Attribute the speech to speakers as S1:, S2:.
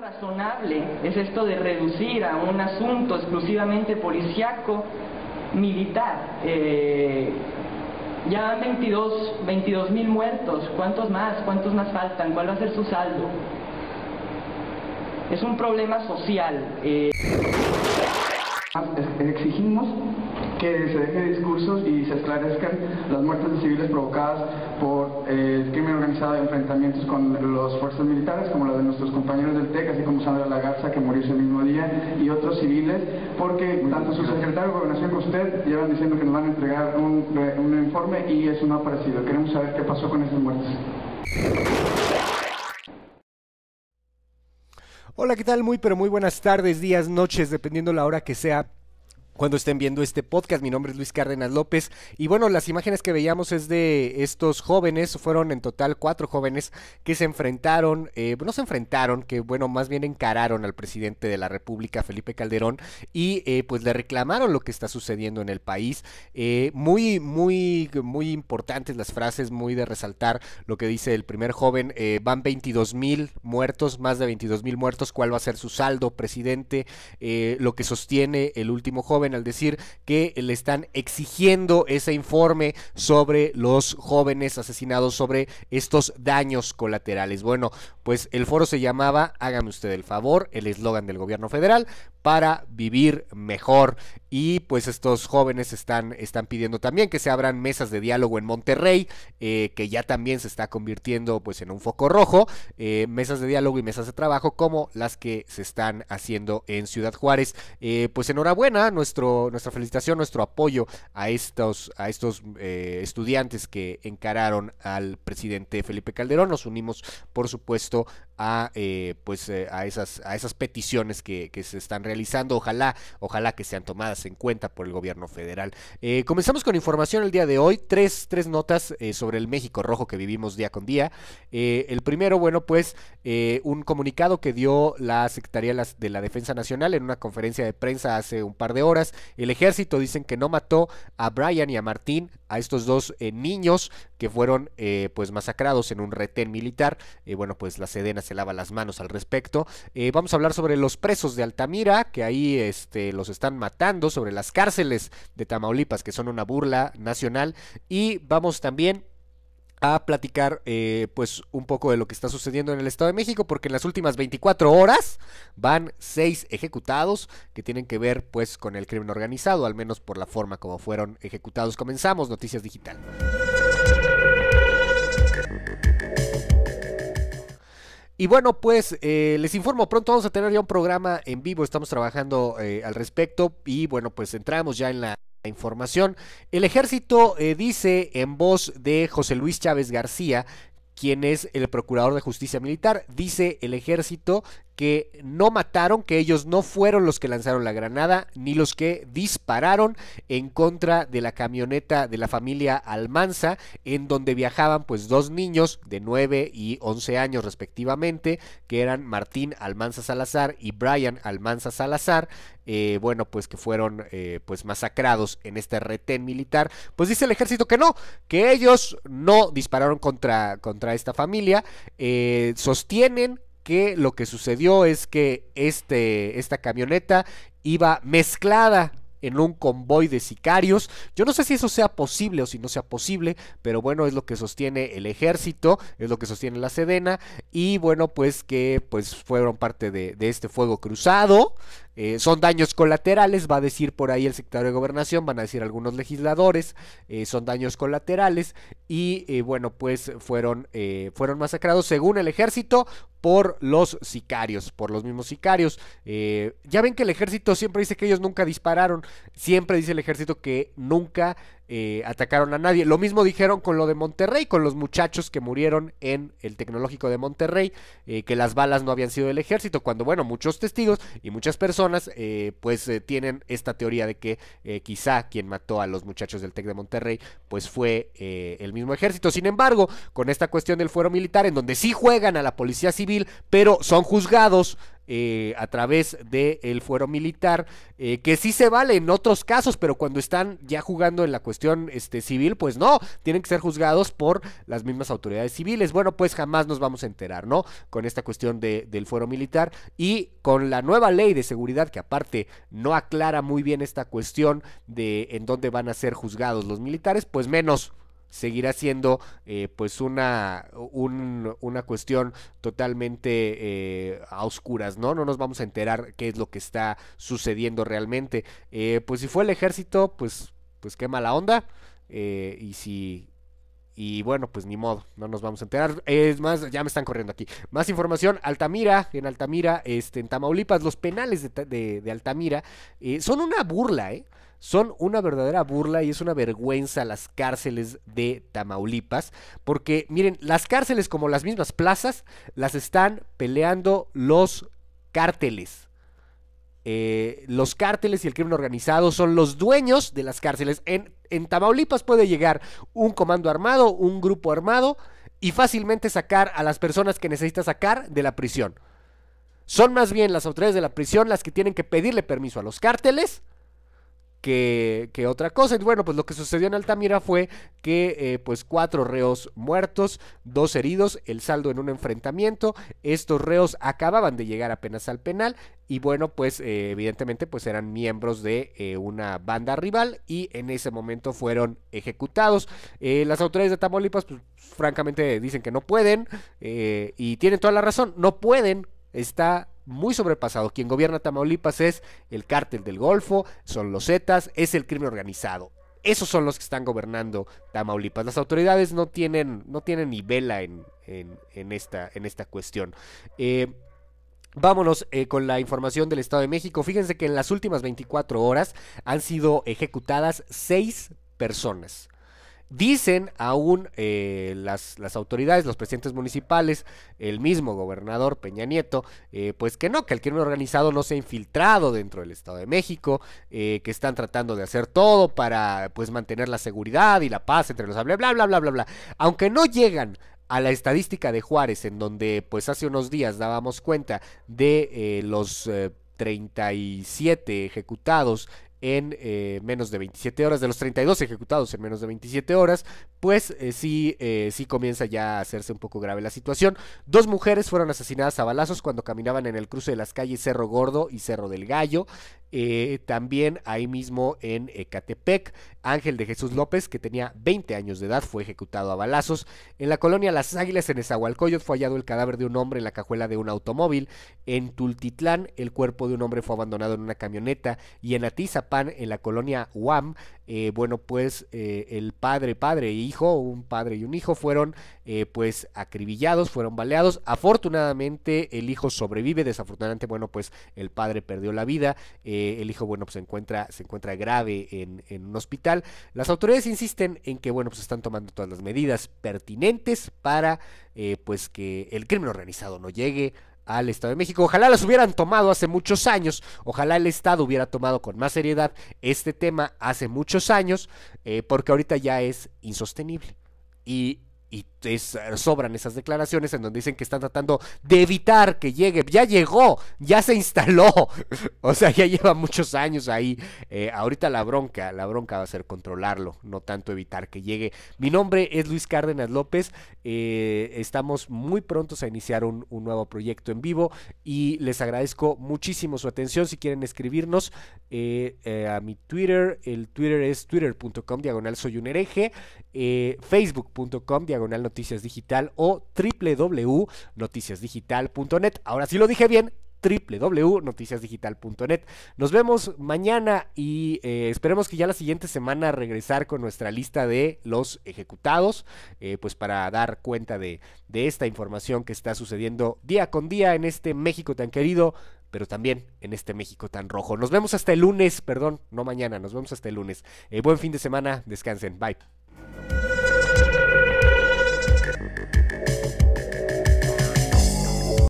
S1: razonable es esto de reducir a un asunto exclusivamente policiaco militar. Eh, ya 22 22 mil muertos, ¿cuántos más? ¿Cuántos más faltan? ¿Cuál va a ser su saldo? Es un problema social. Eh, Exigimos que se deje discursos y se esclarezcan las muertes de civiles provocadas por eh, el crimen organizado de enfrentamientos con las fuerzas militares, como las de nuestros compañeros del TEC, así como Sandra Lagarza, que murió ese mismo día, y otros civiles, porque tanto su secretario de Gobernación como usted llevan diciendo que nos van a entregar un, un informe y eso no ha aparecido. Queremos saber qué pasó con esas muertes. Hola, ¿qué tal? Muy, pero muy buenas tardes, días, noches, dependiendo la hora que sea cuando estén viendo este podcast. Mi nombre es Luis Cárdenas López. Y bueno, las imágenes que veíamos es de estos jóvenes, fueron en total cuatro jóvenes que se enfrentaron, eh, no se enfrentaron, que bueno, más bien encararon al presidente de la República, Felipe Calderón, y eh, pues le reclamaron lo que está sucediendo en el país. Eh, muy, muy, muy importantes las frases, muy de resaltar lo que dice el primer joven. Eh, van 22 mil muertos, más de 22 mil muertos, ¿cuál va a ser su saldo, presidente? lo que sostiene el último joven al decir que le están exigiendo ese informe sobre los jóvenes asesinados, sobre estos daños colaterales. Bueno, pues el foro se llamaba Hágame usted el favor, el eslogan del gobierno federal para vivir mejor. Y pues estos jóvenes están, están pidiendo también que se abran mesas de diálogo en Monterrey, eh, que ya también se está convirtiendo pues en un foco rojo, eh, mesas de diálogo y mesas de trabajo como las que se están haciendo en Ciudad Juárez. Eh, pues enhorabuena, nuestro, nuestra felicitación, nuestro apoyo a estos, a estos estudiantes que encararon al presidente Felipe Calderón. Nos unimos, por supuesto, a pues a esas, a esas peticiones que, que se están realizando realizando. Ojalá, ojalá que sean tomadas en cuenta por el gobierno federal. Eh, comenzamos con información el día de hoy. Tres, notas eh, sobre el México rojo que vivimos día con día. Eh, el primero, bueno, pues un comunicado que dio la Secretaría de la Defensa Nacional en una conferencia de prensa hace un par de horas. El ejército dicen que no mató a Brian y a Martín, a estos dos niños que fueron pues masacrados en un retén militar. bueno, pues la Sedena se lava las manos al respecto. vamos a hablar sobre los presos de Altamira que ahí este, los están matando, sobre las cárceles de Tamaulipas, que son una burla nacional. Y vamos también a platicar eh, pues un poco de lo que está sucediendo en el Estado de México porque en las últimas 24 horas van seis ejecutados que tienen que ver pues con el crimen organizado al menos por la forma como fueron ejecutados comenzamos noticias digital Y bueno, pues eh, les informo, pronto vamos a tener ya un programa en vivo, estamos trabajando eh, al respecto y bueno, pues entramos ya en la información. El ejército eh, dice en voz de José Luis Chávez García, quien es el procurador de justicia militar, dice el ejército que no mataron, que ellos no fueron los que lanzaron la granada, ni los que dispararon en contra de la camioneta de la familia Almanza, en donde viajaban pues dos niños de 9 y 11 años respectivamente, que eran Martín Almanza Salazar y Brian Almanza Salazar, eh, bueno, pues que fueron eh, pues masacrados en este retén militar, pues dice el ejército que no, que ellos no dispararon contra, contra esta familia, eh, sostienen que lo que sucedió es que este, esta camioneta iba mezclada en un convoy de sicarios. Yo no sé si eso sea posible o si no sea posible, pero bueno, es lo que sostiene el ejército, es lo que sostiene la Sedena, y bueno, pues que pues fueron parte de, de este fuego cruzado, eh, son daños colaterales, va a decir por ahí el secretario de gobernación, van a decir algunos legisladores, eh, son daños colaterales y eh, bueno, pues fueron, fueron masacrados según el ejército por los sicarios, por los mismos sicarios. ya ven que el ejército siempre dice que ellos nunca dispararon, siempre dice el ejército que nunca eh, atacaron a nadie. Lo mismo dijeron con lo de Monterrey, con los muchachos que murieron en el tecnológico de Monterrey, eh, que las balas no habían sido del ejército, cuando bueno, muchos testigos y muchas personas eh, pues tienen esta teoría de que quizá quien mató a los muchachos del TEC de Monterrey pues fue el mismo ejército. Sin embargo, con esta cuestión del fuero militar, en donde sí juegan a la policía civil, pero son juzgados eh, a través del fuero militar, eh, que sí se vale en otros casos, pero cuando están ya jugando en la cuestión este, civil, pues no, tienen que ser juzgados por las mismas autoridades civiles. Bueno, pues jamás nos vamos a enterar, ¿no? Con esta cuestión de, del fuero militar y con la nueva ley de seguridad, que aparte no aclara muy bien esta cuestión de en dónde van a ser juzgados los militares, pues menos seguirá siendo eh, pues una, una cuestión totalmente eh, a oscuras, ¿no? No nos vamos a enterar qué es lo que está sucediendo realmente. Eh, pues si fue el ejército, pues, pues qué mala onda. y si y bueno, pues ni modo, no nos vamos a enterar. Es más, ya me están corriendo aquí. Más información, Altamira, en Altamira, este, en Tamaulipas, los penales de, Altamira eh, son una burla, ¿eh? Son una verdadera burla y es una vergüenza las cárceles de Tamaulipas, porque miren, las cárceles como las mismas plazas las están peleando los cárteles. Eh, los cárteles y el crimen organizado son los dueños de las cárceles. en Tamaulipas puede llegar un comando armado, un grupo armado y fácilmente sacar a las personas que necesita sacar de la prisión. Son más bien las autoridades de la prisión las que tienen que pedirle permiso a los cárteles que, otra cosa. Y bueno, pues lo que sucedió en Altamira fue que eh, pues cuatro reos muertos, dos heridos, el saldo en un enfrentamiento. Estos reos acababan de llegar apenas al penal y bueno, pues eh, evidentemente pues eran miembros de eh, una banda rival y en ese momento fueron ejecutados. las autoridades de Tamaulipas pues, francamente dicen que no pueden y tienen toda la razón, no pueden. Está muy sobrepasado. Quien gobierna Tamaulipas es el cártel del Golfo, son los Zetas, es el crimen organizado. Esos son los que están gobernando Tamaulipas. Las autoridades no tienen, no tienen ni vela en, esta, en esta cuestión. Eh, vámonos eh, con la información del Estado de México. Fíjense que en las últimas 24 horas han sido ejecutadas seis personas. Dicen aún eh, las, autoridades, los presidentes municipales, el mismo gobernador Peña Nieto, eh, pues que no, que el crimen organizado no se ha infiltrado dentro del Estado de México, eh, que están tratando de hacer todo para pues mantener la seguridad y la paz entre los bla bla bla bla bla bla. Aunque no llegan a la estadística de Juárez, en donde pues hace unos días dábamos cuenta de los 37 ejecutados en eh, menos de 27 horas, de los 32 ejecutados en menos de 27 horas, pues eh, sí, eh, sí comienza ya a hacerse un poco grave la situación. Dos mujeres fueron asesinadas a balazos cuando caminaban en el cruce de las calles Cerro Gordo y Cerro del Gallo. Eh, también ahí mismo en Ecatepec, Ángel de Jesús López, que tenía 20 años de edad, fue ejecutado a balazos. En la colonia Las Águilas, en Esahualcoyot, fue hallado el cadáver de un hombre en la cajuela de un automóvil. En Tultitlán, el cuerpo de un hombre fue abandonado en una camioneta. Y en Atizapán, en la colonia Huam, eh, bueno, pues eh, el padre, padre e hijo, un padre y un hijo, fueron eh, pues acribillados, fueron baleados. Afortunadamente el hijo sobrevive, desafortunadamente, bueno, pues el padre perdió la vida, el hijo, bueno, pues, se encuentra, se encuentra grave en, en un hospital. Las autoridades insisten en que, bueno, pues están tomando todas las medidas pertinentes para, pues, que el crimen organizado no llegue al Estado de México. Ojalá las hubieran tomado hace muchos años, ojalá el Estado hubiera tomado con más seriedad este tema hace muchos años, eh, porque ahorita ya es insostenible. y eh, sobran esas declaraciones en donde dicen que están tratando de evitar que llegue. Ya llegó, ya se instaló. o sea, ya lleva muchos años ahí. Eh, ahorita la bronca, la bronca va a ser controlarlo, no tanto evitar que llegue. Mi nombre es Luis Cárdenas López. Eh, estamos muy prontos a iniciar un, nuevo proyecto en vivo y les agradezco muchísimo su atención. Si quieren escribirnos a mi Twitter, el Twitter es twitter.com diagonal soy un hereje, facebook.com diagonal Noticias Digital o www.noticiasdigital.net. Ahora sí lo dije bien, www.noticiasdigital.net. Nos vemos mañana y eh, esperemos que ya la siguiente semana regresar con nuestra lista de los ejecutados, eh, pues para dar cuenta de, esta información que está sucediendo día con día en este México tan querido, pero también en este México tan rojo. Nos vemos hasta el lunes, perdón, no mañana, nos vemos hasta el lunes. Eh, buen fin de semana, descansen, bye.